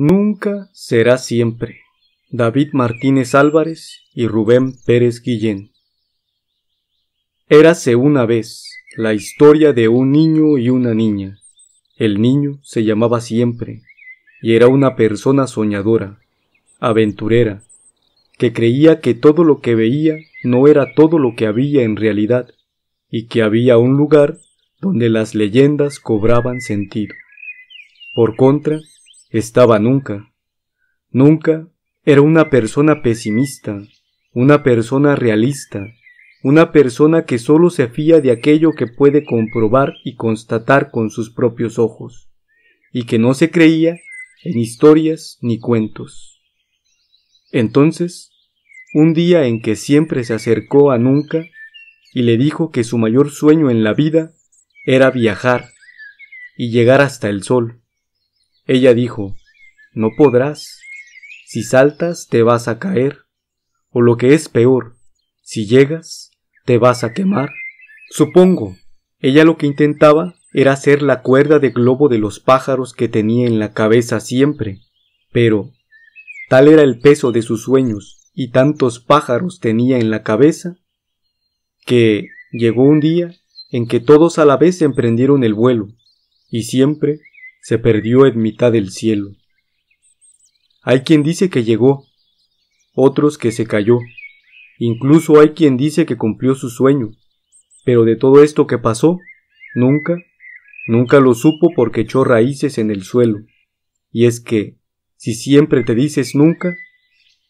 Nunca será siempre. David Martínez Álvarez y Rubén Pérez Guillén. Érase una vez la historia de un niño y una niña. El niño se llamaba siempre y era una persona soñadora, aventurera, que creía que todo lo que veía no era todo lo que había en realidad y que había un lugar donde las leyendas cobraban sentido. Por contra, estaba nunca. Nunca era una persona pesimista, una persona realista, una persona que solo se fía de aquello que puede comprobar y constatar con sus propios ojos, y que no se creía en historias ni cuentos. Entonces, un día en que siempre se acercó a Nunca y le dijo que su mayor sueño en la vida era viajar y llegar hasta el sol, ella dijo, No podrás. Si saltas te vas a caer, o lo que es peor, si llegas te vas a quemar. Supongo, ella lo que intentaba era hacer la cuerda de globo de los pájaros que tenía en la cabeza siempre, pero tal era el peso de sus sueños y tantos pájaros tenía en la cabeza, que llegó un día en que todos a la vez emprendieron el vuelo, y siempre se perdió en mitad del cielo. Hay quien dice que llegó, otros que se cayó, incluso hay quien dice que cumplió su sueño, pero de todo esto que pasó, nunca, nunca lo supo porque echó raíces en el suelo. Y es que, si siempre te dices nunca,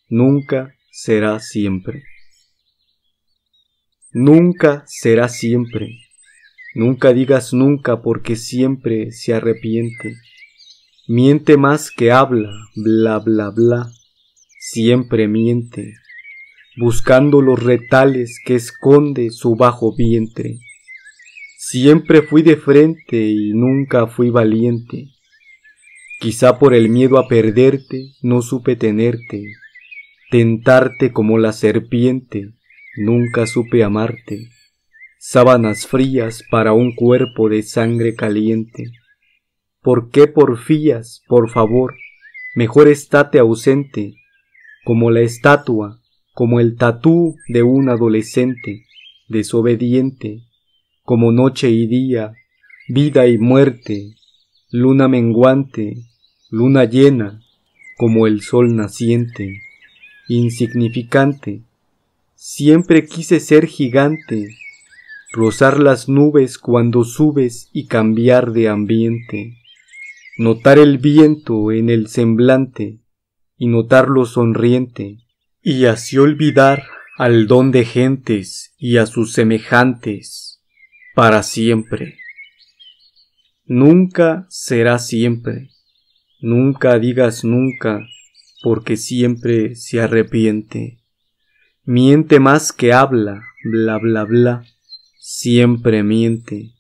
nunca será siempre. Nunca será siempre. Nunca digas nunca porque siempre se arrepiente. Miente más que habla, bla, bla, bla. Siempre miente, buscando los retales que esconde su bajo vientre. Siempre fui de frente y nunca fui valiente. Quizá por el miedo a perderte no supe tenerte, tentarte como la serpiente, nunca supe amarte sábanas frías para un cuerpo de sangre caliente. ¿Por qué porfías, por favor? Mejor estate ausente, como la estatua, como el tatú de un adolescente, desobediente, como noche y día, vida y muerte, luna menguante, luna llena, como el sol naciente, insignificante. Siempre quise ser gigante, rozar las nubes cuando subes y cambiar de ambiente, notar el viento en el semblante y notarlo sonriente, y así olvidar al don de gentes y a sus semejantes para siempre. Nunca será siempre, nunca digas nunca, porque siempre se arrepiente. Miente más que habla, bla bla bla siempre miente.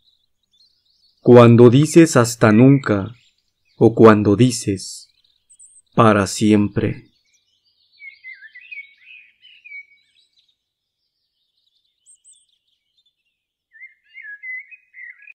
Cuando dices hasta nunca o cuando dices para siempre.